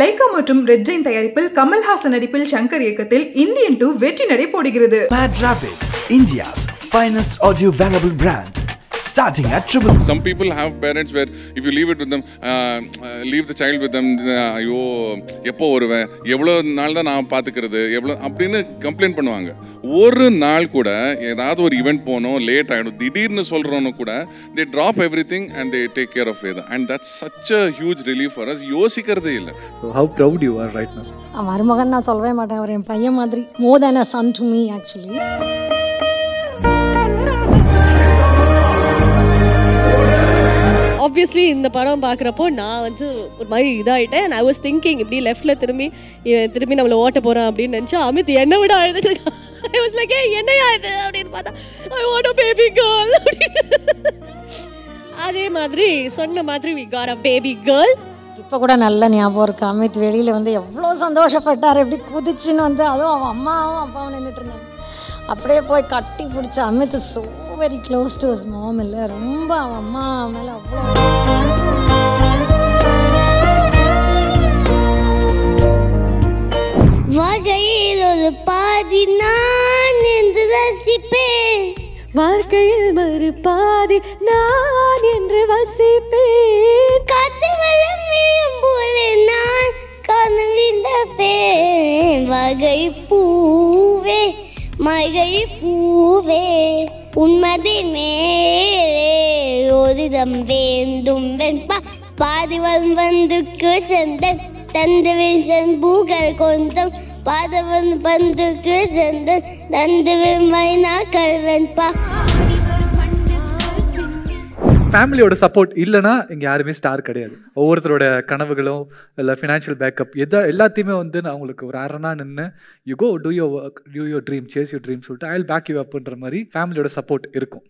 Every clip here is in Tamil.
லைகா மற்றும் ரெட் ஜெயின் தயாரிப்பில் கமல்ஹாசன் நடிப்பில் சங்கர் இயக்கத்தில் இந்தியன் டூ வெற்றி நடை போடுகிறது India's finest audio wearable brand starting at triple. Some people have parents where if you leave it with them, uh, uh leave the child with them, uh, ஐயோ எப்போ வருவேன் எவ்வளோ நாள் தான் நான் பார்த்துக்கிறது எவ்வளோ அப்படின்னு கம்ப்ளைண்ட் பண்ணுவாங்க ஒரு நாள் கூட ஏதாவது ஒரு ஈவெண்ட் போனோம் லேட் ஆகிடும் திடீர்னு சொல்கிறோன்னு கூட they drop everything and they take care of other and that's such a huge relief for us யோசிக்கிறதே இல்லை so how proud you are right நான் மருமகன் நான் சொல்லவே மாட்டேன் அவர் என் பையன் மாதிரி more than a son to me actually obviously இந்த படம் பார்க்குறப்போ நான் வந்து ஒரு மாதிரி இதாகிட்டேன் ஐ வாஸ் திங்கிங் இப்படி லெஃப்ட்டில் திரும்பி திரும்பி நம்மளை ஓட்ட போகிறோம் அப்படின்னு நினச்சா அமித் என்னை விட அழுதுட்டு ஐ வாஸ் லைக் என்னையா இது அப்படின்னு பார்த்தா I want a baby girl அப்படின்னு அதே மாதிரி சொன்ன மாதிரி we got a baby girl இப்போ கூட நல்ல ஞாபகம் இருக்குது அமித் வெளியில் வந்து எவ்வளோ சந்தோஷப்பட்டார் எப்படி குதிச்சுன்னு வந்து அதுவும் அவன் அம்மாவும் அப்பாவும் நின்றுட்டு இருந்தாங்க அப்படியே போய் கட்டி பிடிச்ச Amit so very close to his mom இல்லை ரொம்ப அவன் அம்மா மேலே அவ்வளோ வகையில் ஒரு பாதி நான் என்று ரசிப்பேன் வாழ்க்கையில் மறு பாதி நான் என்று வசிப்பேன் காற்று போல நான் வகை பூவே மகை பூவே உன்மதி மேலே ஓதிதம் வேண்டும் வெண்பா பாதிவன் வந்துக்கு செந்தன் தந்து வீசன் பூக்கள் கொஞ்சம் பாதவன் பந்துக்கு செந்தன் தந்து வைனா கல்வெண்பா ஃபேமிலியோட சப்போர்ட் இல்லைனா இங்கே யாருமே ஸ்டார் கிடையாது ஒவ்வொருத்தரோட கனவுகளும் இல்லை ஃபினான்ஷியல் பேக்கப் எதா எல்லாத்தையுமே வந்து நான் அவங்களுக்கு ஒரு அரணா நின்று you go do your work do your dream chase your dream சொல்லிட்டு ஐ வில் பேக் யூ அப்புன்ற மாதிரி ஃபேமிலியோட சப்போர்ட் இருக்கும்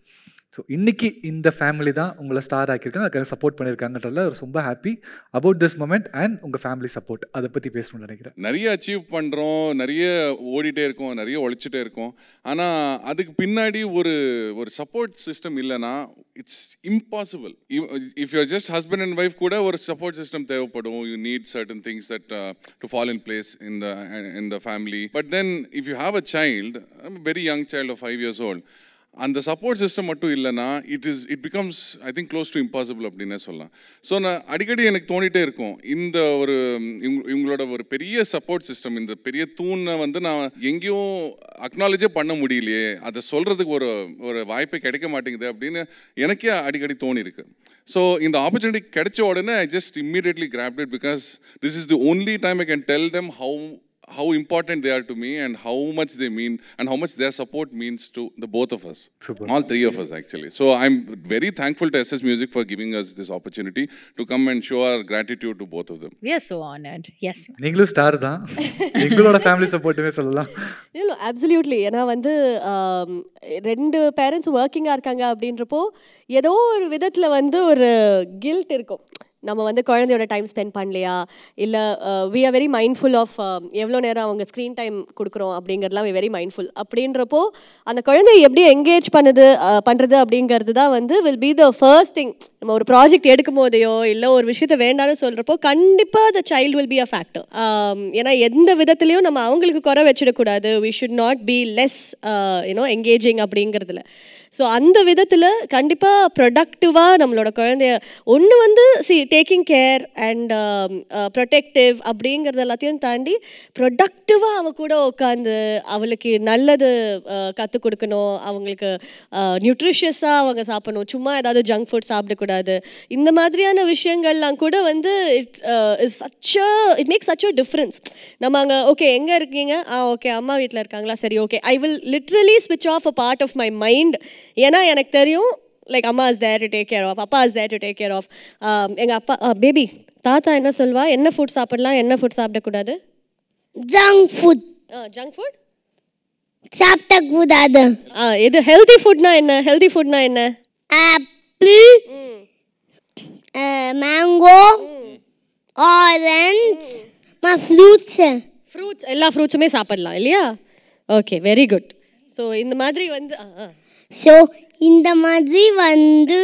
ஸோ இன்னைக்கு இந்த ஃபேமிலி தான் உங்களை ஸ்டார் ஆக்கியிருக்காங்க அதுக்காக சப்போர்ட் பண்ணியிருக்காங்கன்றதுல ரொம்ப happy about this moment and உங்கள் ஃபேமிலி சப்போர்ட் அதை பற்றி பேசணும்னு நினைக்கிறேன் நிறைய அச்சீவ் பண்ணுறோம் நிறைய ஓடிட்டே இருக்கோம் நிறைய உழைச்சிட்டே இருக்கோம் ஆனால் அதுக்கு பின்னாடி ஒரு ஒரு சப்போர்ட் சிஸ்டம் இல்லைனா it's impossible if your just husband and wife கூட ஒரு சப்போர்ட் சிஸ்டம் தேவைப்படும் you need certain things that to follow in place in the in the family but then if you have a child very young child of five years old அந்த சப்போர்ட் சிஸ்டம் மட்டும் இல்லைன்னா it is it becomes I think close to impossible அப்படின்னே சொல்லலாம் ஸோ நான் அடிக்கடி எனக்கு தோண்டிகிட்டே இருக்கும் இந்த ஒரு இவங்களோட ஒரு பெரிய சப்போர்ட் சிஸ்டம் இந்த பெரிய தூணை வந்து நான் எங்கேயும் அக்னாலஜே பண்ண முடியலையே அதை சொல்கிறதுக்கு ஒரு ஒரு வாய்ப்பே கிடைக்க மாட்டேங்குது அப்படின்னு எனக்கே அடிக்கடி தோணியிருக்கு ஸோ இந்த ஆப்பர்ச்சுனிட்டி கிடைச்ச உடனே I just immediately grabbed because this is the only time I can tell them how how important they are to me and how much they mean and how much their support means to the both of us Super. all three of us actually so i'm very thankful to ss music for giving us this opportunity to come and show our gratitude to both of them we are so honored yes நீங்களும் ஸ்டார் தான் எங்களோட ஃபேமிலி சப்போர்ட்டுமே சொல்லலாம் இல்ல அப்சல்யூட்லி ஏன்னா வந்து ரெண்டு பேரண்ட்ஸ் ஒர்க்கிங்காக இருக்காங்க அப்படின்றப்போ ஏதோ ஒரு விதத்தில் வந்து ஒரு கில்ட் இருக்கும் நம்ம வந்து குழந்தையோட டைம் ஸ்பெண்ட் பண்ணலையா இல்லை we are very mindful of எவ்வளோ நேரம் அவங்க ஸ்க்ரீன் டைம் கொடுக்குறோம் அப்படிங்கிறதுலாம் வி வெரி மைண்ட்ஃபுல் அப்படின்றப்போ அந்த குழந்தைய எப்படி எங்கேஜ் பண்ணுது பண்ணுறது அப்படிங்கிறது தான் வந்து will be the first thing நம்ம ஒரு ப்ராஜெக்ட் எடுக்கும் போதையோ இல்லை ஒரு விஷயத்த வேண்டாம்னு சொல்கிறப்போ கண்டிப்பாக the child will be a factor ஏன்னா எந்த விதத்துலையும் நம்ம அவங்களுக்கு குறை வச்சிடக்கூடாது we should not be less you know engaging அப்படிங்கிறதுல ஸோ அந்த விதத்தில் கண்டிப்பாக ப்ரொடக்டிவாக நம்மளோட குழந்தைய ஒன்று வந்து see taking care and protective அப்படிங்கிறது எல்லாத்தையும் தாண்டி ப்ரொடக்டிவாக அவள் கூட உட்காந்து அவளுக்கு நல்லது uh, கற்றுக் கொடுக்கணும் அவங்களுக்கு நியூட்ரிஷியஸாக uh, அவங்க சாப்பிடணும் சும்மா ஏதாவது ஜங்க் ஃபுட் சாப்பிடக்கூடாது இந்த மாதிரியான விஷயங்கள்லாம் கூட வந்து it's is such it makes such a difference நம்ம அங்கே ஓகே எங்கே இருக்கீங்க ஆ ஓகே அம்மா வீட்டில் இருக்காங்களா சரி ஓகே ஐ வில் லிட்ரலி ஸ்விட்ச் off a part of my mind ஏன்னா எனக்கு தெரியும் லைக் அம்மா is there to take care of அப்பா is there to take care of எங்கள் அப்பா பேபி தாத்தா என்ன சொல்வா என்ன ஃபுட் சாப்பிடலாம் என்ன ஃபுட் சாப்பிடக்கூடாது ஜங்க் ஃபுட் ஜங்க் ஃபுட் சாப்பிடக்கூடாது இது ஹெல்தி ஃபுட்னா என்ன ஹெல்தி ஃபுட்னா என்ன apple mango orange fruits fruits எல்லா ஃப்ரூட்ஸுமே சாப்பிடலாம் இல்லையா ஓகே வெரி குட் ஸோ இந்த மாதிரி வந்து ஆ ஆ ஸோ இந்த மாதிரி வந்து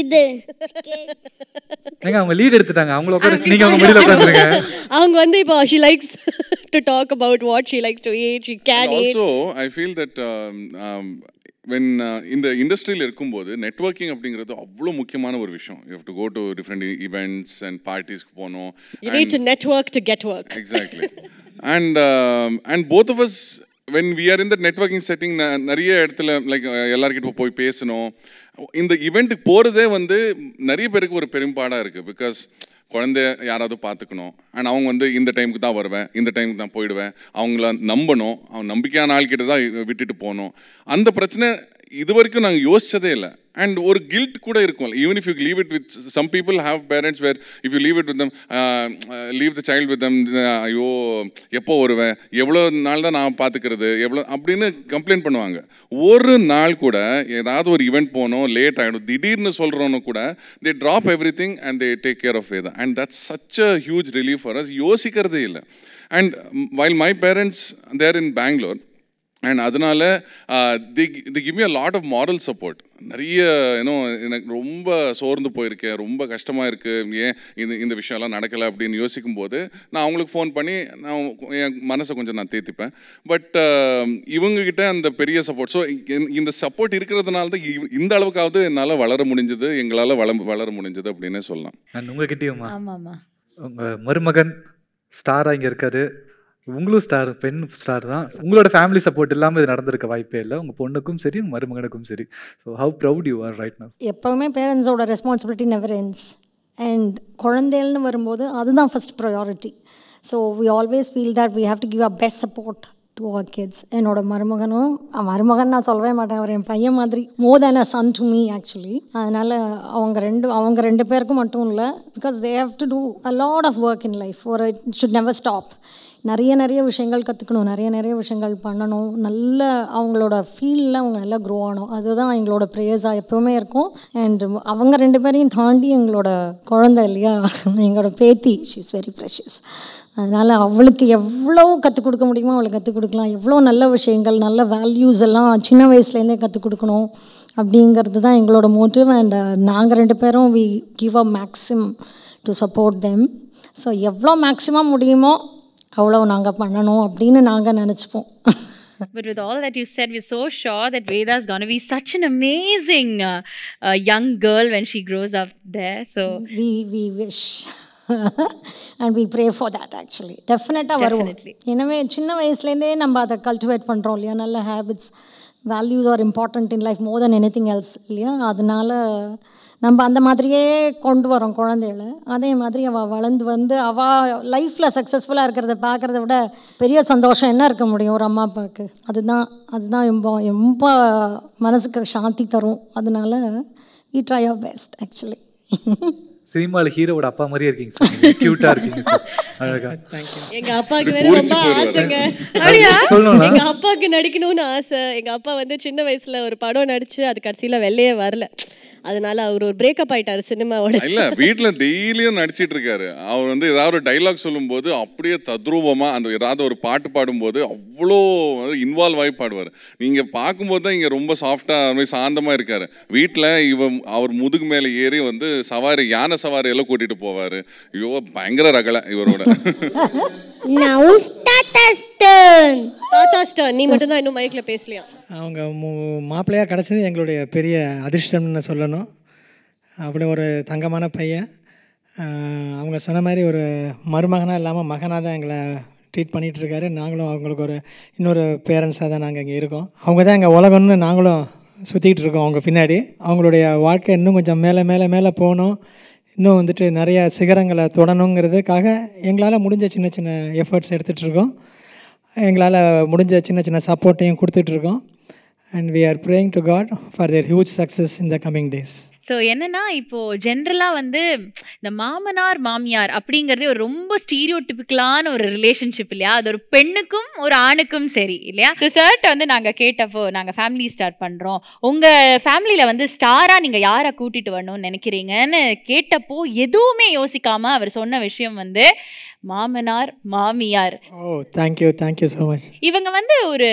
இது அவங்க லீட் எடுத்துட்டாங்க அவங்கள உட்கார நீங்க அவங்க முடியல உட்கார்ந்துருங்க அவங்க வந்து இப்போ she likes to talk about what she likes to eat she can and also eat. i feel when இந்த இண்டஸ்ட்ரியில் இருக்கும்போது நெட்ஒர்க்கிங் அப்படிங்கிறது அவ்வளோ முக்கியமான ஒரு விஷயம் you have to go to different events and பார்ட்டிஸ்க்கு போகணும் you network to get work exactly and and both of us when we are இந்த நெட்ஒர்க்கிங் செட்டிங் நிறைய இடத்துல லைக் எல்லாருக்கிட்ட போய் பேசணும் இந்த இவெண்ட்டுக்கு போகிறதே வந்து நிறைய பேருக்கு ஒரு பெரும்பாடாக இருக்குது பிகாஸ் குழந்தைய யாராவது பார்த்துக்கணும் அண்ட் அவங்க வந்து இந்த டைமுக்கு தான் வருவேன் இந்த டைமுக்கு தான் போயிடுவேன் அவங்கள நம்பணும் அவங்க நம்பிக்கையான ஆள்கிட்ட தான் விட்டுட்டு போகணும் அந்த பிரச்சனை இது வரைக்கும் நாங்கள் யோசிச்சதே இல்லை அண்ட் ஒரு கில்ட் கூட இருக்கும் even if you leave it with some people have parents where if you leave it with them leave the child with them ஐயோ எப்போ வருவேன் எவ்வளோ நாள் தான் நான் பார்த்துக்கிறது எவ்வளோ அப்படின்னு கம்ப்ளைண்ட் பண்ணுவாங்க ஒரு நாள் கூட ஏதாவது ஒரு ஈவெண்ட் போனோம் லேட் ஆகிடும் திடீர்னு சொல்கிறோன்னு கூட they drop everything and they take care of Vedha and that's such a huge relief for us யோசிக்கிறதே இல்லை and while my parents there in Bangalore and அதனால் the the give me a lot of moral support நிறைய ஏன்னோ எனக்கு ரொம்ப சோர்ந்து போயிருக்கேன் ரொம்ப கஷ்டமாக இருக்குது ஏன் இந்த இந்த விஷயம்லாம் நடக்கலை அப்படின்னு யோசிக்கும் போது நான் அவங்களுக்கு ஃபோன் பண்ணி நான் என் மனசை கொஞ்சம் நான் தேத்திப்பேன் பட் um, இவங்கக்கிட்ட அந்த பெரிய சப்போர்ட் ஸோ இந்த சப்போர்ட் இருக்கிறதுனால தான் இந்த அளவுக்காவது என்னால் வளர முடிஞ்சது எங்களால் வள வளர முடிஞ்சது அப்படின்னே சொல்லலாம் உங்கள் மருமகன் ஸ்டாராக இங்கே இருக்காரு உங்களும் ஸ்டார் பெண் ஸ்டார் தான் உங்களோட ஃபேமிலி சப்போர்ட் இல்லாமல் இது நடந்திருக்க வாய்ப்பே இல்லை உங்கள் பொண்ணுக்கும் சரி உங்கள் மருமகனுக்கும் சரி so how proud you are right நான் எப்போவுமே பேரண்ட்ஸோட ரெஸ்பான்சிபிலிட்டி நெவர் என்ஸ் அண்ட் குழந்தைகள்னு வரும்போது அதுதான் first priority so we always feel that we have to give a best support to our kids என்னோட மருமகனும் மருமகன் நான் சொல்லவே மாட்டேன் அவர் என் பையன் மாதிரி more than a son to me actually அதனால் அவங்க ரெண்டு அவங்க ரெண்டு பேருக்கும் மட்டும் இல்லை because they have to do a lot of work in life ஒரு இட் ஷுட் நெவர் ஸ்டாப் நிறைய நிறைய விஷயங்கள் கற்றுக்கணும் நிறைய நிறைய விஷயங்கள் பண்ணணும் நல்ல அவங்களோட ஃபீல்டில் அவங்க நல்லா க்ரோ ஆகணும் அதுதான் எங்களோட ப்ரேயர்ஸாக எப்போவுமே இருக்கும் அண்ட் அவங்க ரெண்டு பேரையும் தாண்டி எங்களோட குழந்தை இல்லையா எங்களோட பேத்தி இஸ் வெரி ப்ரெஷியஸ் அதனால் அவளுக்கு எவ்வளோ கற்றுக் கொடுக்க முடியுமோ அவளுக்கு கற்றுக் கொடுக்கலாம் எவ்வளோ நல்ல விஷயங்கள் நல்ல வேல்யூஸ் எல்லாம் சின்ன வயசுலேருந்தே கற்றுக் கொடுக்கணும் அப்படிங்கிறது தான் எங்களோட மோட்டிவ் அண்ட் நாங்கள் ரெண்டு பேரும் we give a maximum to support them so எவ்வளோ மேக்ஸிமம் முடியுமோ அவ்வளோ நாங்கள் பண்ணணும் அப்படின்னு நாங்கள் நினச்சிப்போம் But with all that you said, we're so sure that Veda is going to be such an amazing uh, uh, young girl when she grows up there. So we we wish. And we pray for that actually டெஃபினட்டாக வருவோம் எனவே சின்ன வயசுலேருந்தே நம்ம அதை கல்டிவேட் பண்ணுறோம் இல்லையா நல்ல habits values are important in life more than anything else இல்லையா அதனால நம்ம அந்த மாதிரியே கொண்டு வரோம் குழந்தைகள அதே மாதிரி அவள் வளர்ந்து வந்து அவள் லைஃப்பில் சக்ஸஸ்ஃபுல்லாக இருக்கிறத பார்க்குறத விட பெரிய சந்தோஷம் என்ன இருக்க முடியும் ஒரு அம்மா அப்பாவுக்கு அதுதான் அதுதான் ரொம்ப ரொம்ப மனசுக்கு சாந்தி தரும் அதனால we try our best actually சினிமாவில் ஹீரோவோட அப்பா மாதிரியே இருக்கீங்க சார் கியூட்டா இருக்கீங்க சார் எங்க அப்பாவுக்கு வேற ரொம்ப ஆசைங்க எங்க அப்பாவுக்கு நடிக்கணும்னு ஆசை எங்க அப்பா வந்து சின்ன வயசுல ஒரு படம் நடிச்சு அது கடைசியில வெளியே வரல அதனால அவர் ஒரு பிரேக்கப் ஆயிட்டாரு சினிமாவோட இல்ல வீட்டுல டெய்லியும் நடிச்சிட்டு இருக்காரு அவர் வந்து ஏதாவது ஒரு டைலாக் சொல்லும்போது அப்படியே தத்ரூபமா அந்த ஏதாவது ஒரு பாட்டு பாடும்போது அவ்வளோ இன்வால்வ் ஆகி பாடுவார் நீங்க பார்க்கும்போது தான் இங்க ரொம்ப சாஃப்டா சாந்தமா இருக்காரு வீட்டில் இவ அவர் முதுகு மேல ஏறி வந்து சவாரி யானை சவாரி எல்லாம் கூட்டிட்டு போவாரு ஐயோ பயங்கர ரகலை இவரோட நீ மட்டும்தான் இன்னும் மைக்ல பேசலையா அவங்க மூ மாப்பிள்ளையாக கிடச்சது எங்களுடைய பெரிய அதிர்ஷ்டம்னு சொல்லணும் அப்படி ஒரு தங்கமான பையன் அவங்க சொன்ன மாதிரி ஒரு மருமகனாக இல்லாமல் மகனாக தான் எங்களை ட்ரீட் பண்ணிகிட்ருக்காரு நாங்களும் அவங்களுக்கு ஒரு இன்னொரு பேரண்ட்ஸாக தான் நாங்கள் இங்கே இருக்கோம் அவங்க தான் எங்கள் உலகம்னு நாங்களும் சுற்றிக்கிட்டு இருக்கோம் அவங்க பின்னாடி அவங்களுடைய வாழ்க்கை இன்னும் கொஞ்சம் மேலே மேலே மேலே போகணும் இன்னும் வந்துட்டு நிறைய சிகரங்களை தொடணுங்கிறதுக்காக எங்களால் முடிஞ்ச சின்ன சின்ன எஃபர்ட்ஸ் எடுத்துகிட்ருக்கோம் எங்களால் முடிஞ்ச சின்ன சின்ன சப்போர்ட்டையும் கொடுத்துட்ருக்கோம் and we are praying to God for their huge success in the coming days so என்னென்னா இப்போது ஜென்ரலாக வந்து இந்த மாமனார் மாமியார் அப்படிங்கிறதே ஒரு ரொம்ப ஸ்டீரியோ டிபிக்கலான ஒரு ரிலேஷன்ஷிப் இல்லையா அது ஒரு பெண்ணுக்கும் ஒரு ஆணுக்கும் சரி இல்லையா ரிசர்ட் வந்து நாங்கள் கேட்டப்போ நாங்கள் ஃபேமிலி ஸ்டார்ட் பண்ணுறோம் உங்கள் ஃபேமிலியில் வந்து ஸ்டாராக நீங்கள் யாரை கூட்டிகிட்டு வரணும்னு நினைக்கிறீங்கன்னு கேட்டப்போ எதுவுமே யோசிக்காமல் அவர் சொன்ன விஷயம் வந்து மாமனார் மாமியார் oh thank you thank you so much இவங்க வந்து ஒரு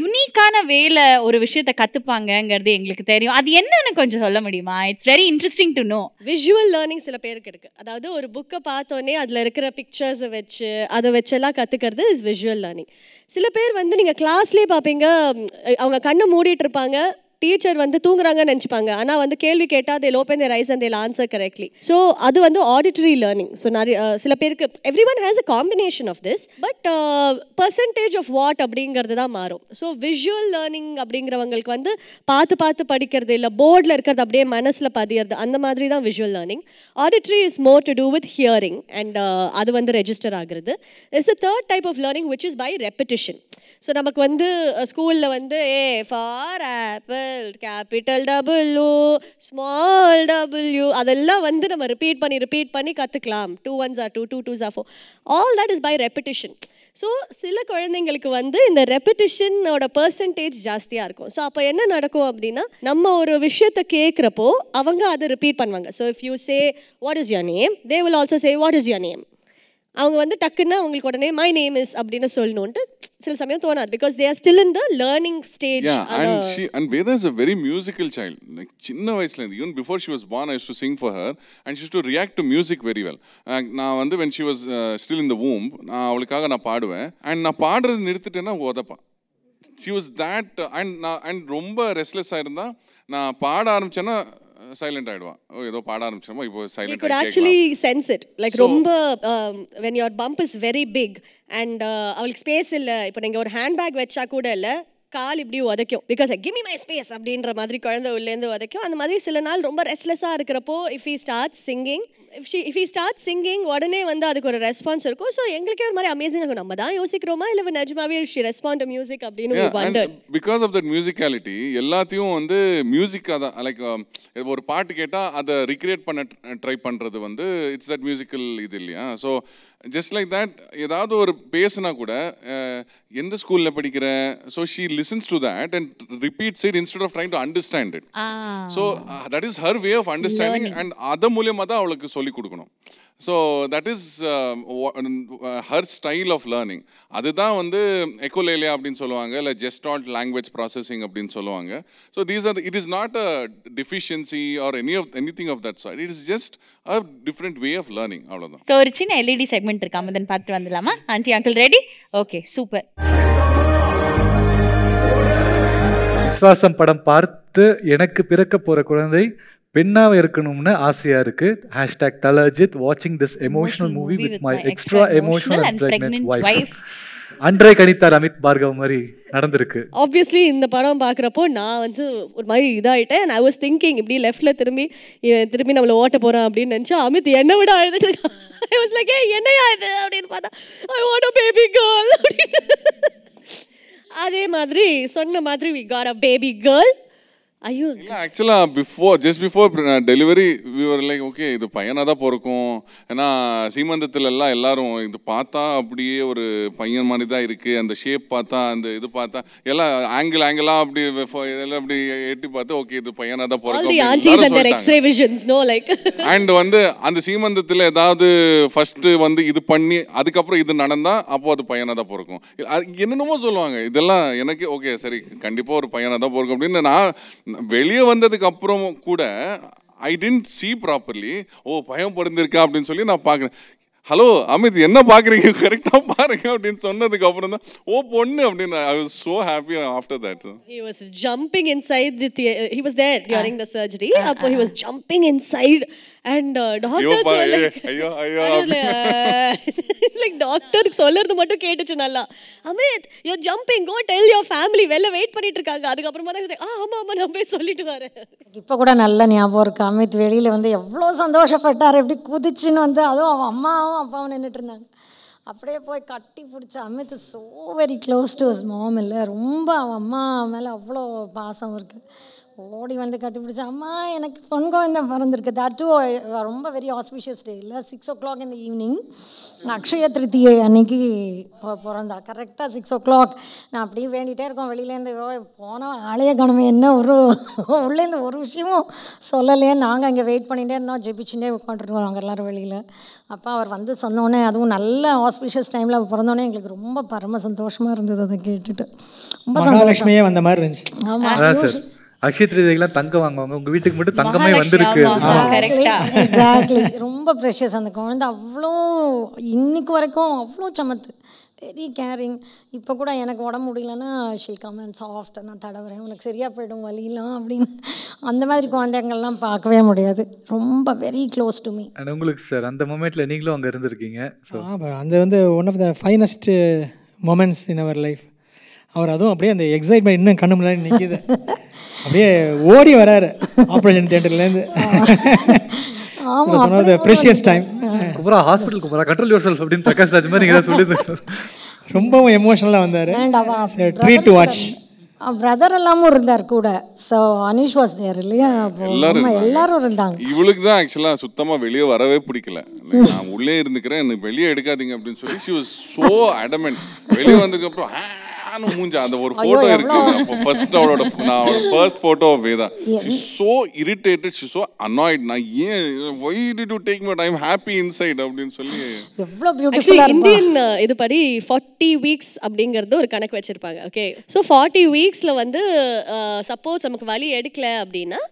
யுனிக்கான வேலை ஒரு விஷயத்தை கற்றுப்பாங்கங்கிறது எங்களுக்கு தெரியும் அது என்னன்னு கொஞ்சம் சொல்ல முடியுமா it's very interesting to know visual learning சில பேருக்கு இருக்குது அதாவது ஒரு புக்கை பார்த்தோன்னே அதில் இருக்கிற பிக்சர்ஸை வச்சு அதை வச்செல்லாம் கற்றுக்கிறது இஸ் விஷுவல் லேர்னிங் சில பேர் வந்து நீங்கள் கிளாஸ்லேயே பார்ப்பீங்க அவங்க கண்ணை மூடிட்டு இருப்பாங்க டீச்சர் வந்து தூங்குறாங்கன்னு நினச்சிப்பாங்க ஆனால் வந்து கேள்வி கேட்டால் அதே லோப்பன் raise and they'll answer correctly so அது வந்து ஆடிட்டரி லேர்னிங் ஸோ நிறைய சில பேருக்கு everyone has a combination of this but percentage of what அப்படிங்கிறது தான் மாறும் ஸோ விஷுவல் லேர்னிங் அப்படிங்கிறவங்களுக்கு வந்து பார்த்து பார்த்து படிக்கிறது இல்லை போர்டில் இருக்கிறது அப்படியே மனசில் பதியறது அந்த மாதிரி தான் visual learning auditory is more to do with hearing and அது வந்து ரெஜிஸ்டர் ஆகுறது it's a third type of learning which is by repetition so நமக்கு வந்து ஸ்கூலில் வந்து A for apple world capital W small W அதெல்லாம் வந்து நம்ம ரிப்பீட் பண்ணி ரிப்பீட் பண்ணி கற்றுக்கலாம் two ones are two two twos are four all that is by repetition so சில குழந்தைங்களுக்கு வந்து இந்த ரெப்பிட்டிஷனோட பர்சன்டேஜ் ஜாஸ்தியாக இருக்கும் ஸோ அப்போ என்ன நடக்கும் அப்படின்னா நம்ம ஒரு விஷயத்தை கேட்குறப்போ அவங்க அதை ரிப்பீட் பண்ணுவாங்க so if you say what is your name they will also say what is your name அவங்க வந்து டக்குன்னு அவங்களுக்கு உடனே மை நேம் இஸ் அப்படின்னு சொல்லணும்ட்டு சில சமயம் தோணாது because they are still in the learning stage and she and Veda is a very musical child like சின்ன வயசுல இருந்து even before she was born I to sing for her and she to react to music very well நான் வந்து when she was still in the womb நான் அவளுக்காக நான் பாடுவேன் அண்ட் நான் பாடுறது நிறுத்துட்டேன்னா உதப்பான் she was that and uh, நான் அண்ட் ரொம்ப ரெஸ்ட்லெஸ் இருந்தால் நான் பாட ஆரம்பித்தேன்னா சைலண்ட் ஆயிடுவான் ஏதோ பாட ஆரம்பிச்சோமா இப்போ silent could actually sense it like ரொம்ப um, when your bump is very big and uh, அவளுக்கு ஸ்பேஸ் இல்லை இப்போ நீங்கள் ஒரு ஹேண்ட்பேக் வச்சா கூட இல்லை கால் இப்படி உதைக்கும் பிகாஸ் கிமி மை ஸ்பேஸ் அப்படின்ற மாதிரி குழந்தை உள்ளேருந்து உதைக்கும் அந்த மாதிரி சில நாள் ரொம்ப ரெஸ்ட்லெஸ்ஸாக இருக்கிறப்போ if he start singing if she if he start singing உடனே வந்து அதுக்கு ஒரு ரெஸ்பான்ஸ் இருக்கும் ஸோ எங்களுக்கே ஒரு மாதிரி அமேசிங் இருக்கும் நம்ம தான் யோசிக்கிறோமா இல்லை நிஜமாவே ஷி ரெஸ்பாண்ட் மியூசிக் அப்படின்னு பிகாஸ் ஆஃப் தட் மியூசிக்காலிட்டி எல்லாத்தையும் வந்து மியூசிக்காக தான் லைக் um, ஒரு பாட்டு கேட்டால் அதை ரிக்ரியேட் பண்ண ட்ரை பண்ணுறது வந்து இட்ஸ் தட் மியூசிக்கல் இது இல்லையா ஸோ ஜஸ்ட் லைக் தட் ஏதாவது ஒரு பேசுனா கூட எந்த ஸ்கூலில் படிக்கிற so she listens to that and repeats it instead of trying to understand it. Ah. So uh, that is her way of understanding Learning. and அதா மூலியமாக தான் அவளுக்கு சொல்லிக் கொடுக்கணும் uh, uh, style that is her style of learning அதுதான் வந்து எக்கோலேலியா அப்படின்னு சொல்லுவாங்க இல்லை ஜெஸ்டாட் லாங்குவேஜ் ப்ராசஸிங் அப்படின்னு சொல்லுவாங்க so these are it is not a deficiency or any of anything of that sir it is just a different way of learning அவ்வளோதான் ஸோ ஒரு சின்ன எல்இடி செக்மெண்ட் e இருக்கா மதன் பார்த்து வந்துடலாமா aunty uncle ready okay super Viswasam படம் பார்த்து எனக்கு பிறக்க போகிற குழந்தை பெண்ணாக இருக்கணும்னு ஆசையாக இருக்குது ஹேஷ்டேக் தலஜித் வாட்சிங் this emotional movie with my extra emotional and pregnant wife அன்றே கணித்தார் அமித் பார்கவ் மாதிரி நடந்திருக்கு ஆப்வியஸ்லி இந்த படம் பார்க்குறப்போ நான் வந்து ஒரு மாதிரி இதாகிட்டேன் ஐ வாஸ் திங்கிங் இப்படி லெஃப்டில் திரும்பி திரும்பி நம்மளை ஓட்ட போகிறான் அப்படின்னு நினச்சா அமித் என்னை விட அழுதுட்டு இருக்கான் ஐ வாஸ் லைக் என்னையா இது அப்படின்னு பார்த்தா I want a baby girl அப்படின்னு Adi Madri, Sonna Madri, we got a baby girl. ஐயோ ஆக்சுவலாக before just before delivery we were like okay இது பையனாக தான் பிறக்கும் ஏன்னா எல்லாம் எல்லாரும் இது பார்த்தா அப்படியே ஒரு பையன் மாதிரி தான் இருக்குது அந்த ஷேப் பார்த்தா அந்த இது பார்த்தா எல்லாம் ஆங்கிள் ஆங்கிளாக அப்படி இதெல்லாம் அப்படி எட்டி பார்த்து ஓகே இது பையனாக தான் பிறக்கும் அண்ட் வந்து அந்த சீமந்தத்தில் ஏதாவது ஃபஸ்ட்டு வந்து இது பண்ணி அதுக்கப்புறம் இது நடந்தால் அப்போது அது பையனாக தான் பிறக்கும் என்னென்னமோ சொல்லுவாங்க இதெல்லாம் எனக்கு ஓகே சரி கண்டிப்பாக ஒரு பையனாக தான் பிறக்கும் அப்படின்னு நான் வெளியே வந்ததுக்கு அப்புறம் கூட I didn't see properly oh பயம் பிறந்திருக்கா அப்படின்னு சொல்லி நான் பார்க்குறேன் ஹலோ அமித் என்ன பார்க்குறீங்க கரெக்டாக பாருங்க அப்படின்னு சொன்னதுக்கு அப்புறம் தான் ஓ பொண்ணு அப்படின்னு I was so happy after that he was jumping inside the he was there during the surgery அப்போ he was jumping inside and doctor ஐயோ ஐயோ லைக் டாக்டர் uh, சொல்றது மட்டும் கேட்டுச்சு நல்லா Amit you jumping go tell your family வெளில வெயிட் பண்ணிட்டு இருக்காங்க அதுக்கப்புறமா தான் ஆ ஆமா ஆமா நான் போய் சொல்லிட்டு வரேன் இப்போ கூட நல்ல ஞாபகம் இருக்கு அமித் வெளியில வந்து எவ்வளவு சந்தோஷப்பட்டார் எப்படி குதிச்சுன்னு வந்து அதுவும் அவன் அம்மாவும் அம்மாவும் அப்பாவும் நின்றுட்டு இருந்தாங்க அப்படியே போய் கட்டி பிடிச்ச Amit so very close to his mom ரொம்ப அவன் அம்மா மேலே அவ்வளோ பாசம் இருக்குது ஓடி வந்து கட்டிப்பிடிச்சா அம்மா எனக்கு பொன் குழந்தை பிறந்திருக்கு தட் டூ ரொம்ப வெரி ஆஸ்பிஷியஸ் டே இல்லை சிக்ஸ் ஓ கிளாக் இந்த ஈவினிங் அக்ஷய திருத்தியை அன்னைக்கு பிறந்தா கரெக்டாக சிக்ஸ் ஓ கிளாக் நான் அப்படியே வேண்டிகிட்டே இருக்கோம் வெளியிலேருந்து போன ஆலய கணமே என்ன ஒரு உள்ளேருந்து ஒரு விஷயமும் சொல்லலையே நாங்கள் அங்கே வெயிட் பண்ணிகிட்டே இருந்தோம் ஜெபிச்சுட்டே உட்காந்துருக்கோம் அங்கே எல்லோரும் வெளியில் அப்போ அவர் வந்து சொன்னோடனே அதுவும் நல்ல ஆஸ்பிஷியஸ் டைமில் பிறந்தோடனே எங்களுக்கு ரொம்ப பரம சந்தோஷமாக இருந்தது அதை கேட்டுட்டு ரொம்ப சந்தோஷமே வந்த மாதிரி இருந்துச்சு ஆமாம் அக்ஷயத்ரிதைகளாக தங்கம் வாங்குவாங்க உங்கள் வீட்டுக்கு மட்டும் தங்கமே வந்திருக்கு ரொம்ப ப்ரெஷஸ் அந்த குழந்தை அவ்வளோ இன்னைக்கு வரைக்கும் அவ்வளோ சமத்து வெரி கேரிங் இப்போ கூட எனக்கு உடம்பு முடியலன்னா ஷில் கமன் சாஃப்ட் நான் தடவுறேன் உனக்கு சரியாக போயிடும் வலியெல்லாம் அப்படின்னு அந்த மாதிரி குழந்தைங்கள்லாம் பார்க்கவே முடியாது ரொம்ப very close to me and உங்களுக்கு சார் அந்த மூமெண்ட்டில் நீங்களும் அங்கே இருந்திருக்கீங்க அந்த வந்து one of the finest moments in our life our அதுவும் அப்படியே அந்த எக்ஸைட்மெண்ட் இன்னும் கண்ணு முன்னாடி நிற்கிது அப்படியே ஓடி வராரு ஆப்ரேஷன் தியேட்டர்லேருந்து டைம் அப்படின்னு மாதிரி ரொம்பவும் எமோஷனலாக வந்தார் ட்ரீட் வாட்ச் பிரதர் எல்லாமும் இருந்தார் கூட ஸோ இல்லையா எல்லாரும் எல்லாரும் இருந்தாங்க இவளுக்கு தான் ஆக்சுவலாக சுத்தமாக வெளியே வரவே பிடிக்கல நான் உள்ளே இருந்துக்கிறேன் வெளியே எடுக்காதீங்க அப்படின்னு சொல்லி ஸோ வெளியே வந்ததுக்கப்புறம் நானும் மூஞ்சா அந்த ஒரு போட்டோ இருக்கு ஃபர்ஸ்ட் அவளோட நான் அவளோட first photo Veda she so irritated she so annoyed நான் ஏன் why did you take my time happy inside அப்படின்னு சொல்லி எவ்வளவு பியூட்டிஃபுல்லா இந்தியன் இதுபடி 40 வீக்ஸ் அப்படிங்கிறது ஒரு கணக்கு வச்சிருப்பாங்க ஓகே சோ 40 வீக்ஸ்ல வந்து சப்போஸ் நமக்கு வலி எடுக்கல அப்படின்னா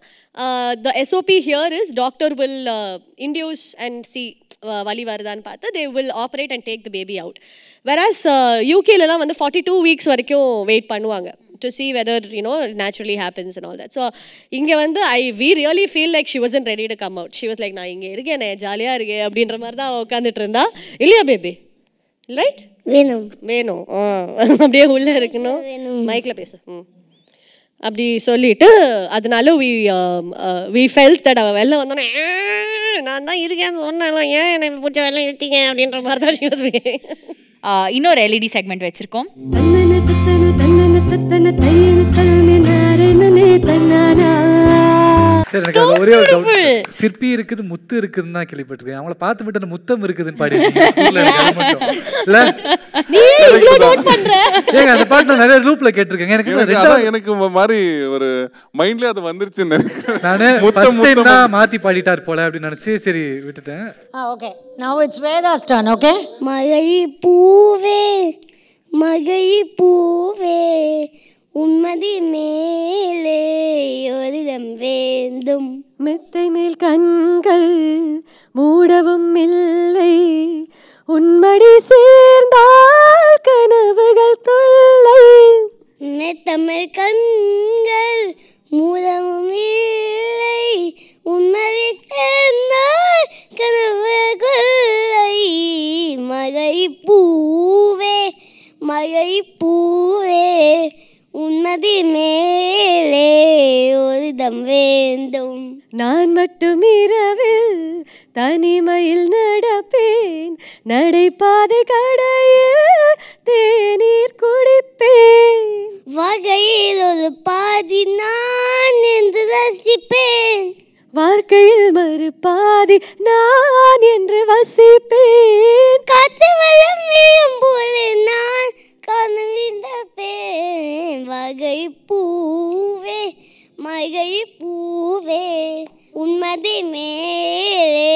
the SOP here is doctor will induce and see வலி வருதான்னு பார்த்து they will operate and take the baby out whereas யூகேலலாம் வந்து ஃபார்ட்டி டூ வீக்ஸ் வரைக்கும் வெயிட் பண்ணுவாங்க to see whether you know naturally happens and all that so இங்கே வந்து I we really feel like she wasn't ready to come out she was like நான் இங்கே இருக்கேன் ஜாலியாக இருக்கேன் அப்படின்ற மாதிரி தான் உட்காந்துட்டு இருந்தா இல்லையா பேபி ரைட் வேணும் வேணும் அப்படியே உள்ளே இருக்கணும் மைக்கில் பேச ம் அப்படி சொல்லிட்டு அதனால வி வி ஃபெல்ட் தட் அவள் வெளில வந்தோடனே நான் தான் இருக்கேன் சொன்னாலும் ஏன் என்னை பிடிச்ச வெள்ளம் இருக்கீங்க அப்படின்ற மாதிரி தான் இன்னொரு எல்இடி செக்மெண்ட் e வச்சுருக்கோம் எனக்கு அந்த ஒரே ஒரு சிற்பி இருக்குது முத்து இருக்குதுன்னு தான் கேள்விப்பட்டிருக்கேன் அவங்கள பார்த்து விட்டு முத்தம் இருக்குதுன்னு பாடி ஏங்க அந்த பாட்டு நிறைய லூப்ல கேட்டிருக்கேன் எனக்கு எனக்கு மாதிரி ஒரு மைண்ட்ல அது வந்துருச்சுன்னு நினைக்கிறேன் நானே ஃபர்ஸ்ட் மாத்தி பாடிட்டார் போல அப்படின்னு நினைச்சு சரி விட்டுட்டேன் okay it's Veda's turn okay மகை பூவே மகை பூவே உம்மதி மேலே யோதிடம் வேண்டும் மெத்தை மேல் கண்கள் மூடவும் இல்லை உன்மடி சேர்ந்தால் கனவுகள் தொல்லை நெத்தமிழ் கண்கள் மூடவும் இல்லை உன்மதி சேர்ந்தால் கனவுகளை மகை பூவே மகை பூவே மனதி மேலே ஒருதம் வேண்டும் நான் மட்டும் இரவில் தனிமையில் நடப்பேன் நடைபாதை கடையில் தேநீர் குடிப்பேன் வகையில் ஒரு பாதி நான் என்று ரசிப்பேன் வாழ்க்கையில் மறுபாதி நான் என்று வசிப்பேன் காற்று வளம் போல நான் கனவிந்த வகை பூவே மகை பூவே உன்மதி மேலே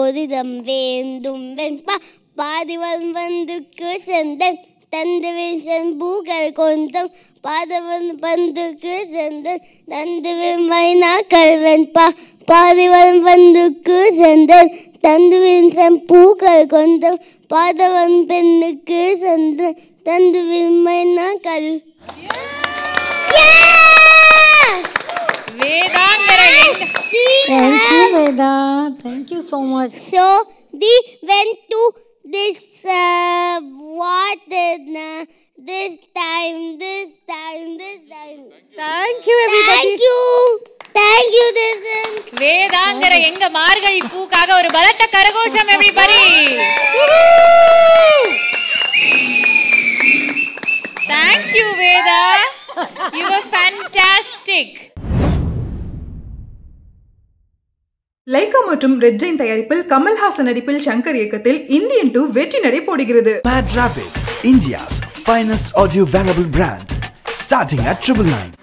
ஒரிதம் வேண்டும் வெண்பா பாதிவன் வந்துக்கு செந்தன் தந்துவின் பூக்கள் கொண்டும் பாதவன் பந்துக்கு செந்தன் தந்துவின் மைனாக்கள் கல்வெண்பா பாதிவன் வந்துக்கு செந்தன் தந்துவின் பூக்கள் கொண்டும் பாதவன் பெண்ணுக்கு செந்தன் தந்து விம்மை நகல் Thank you, Veda. Thank you so much. So they went to this uh, water uh, this time, this time, this time. Thank you, everybody. Thank you. Thank you, this is. வேதாங்கர எங்க மார்கழி பூக்காக ஒரு பலத்த கரகோஷம் everybody. You Vedha you are fantastic Lyca மற்றும் ரெட் ஜெயின் தயாரிப்பில் கமல்ஹாசன் நடிப்பில் சங்கர் இயக்கத்தில் இந்தியன் டூ வெற்றி நடை போடுகிறது bad rabbit India's finest audio wearable brand starting at triple nine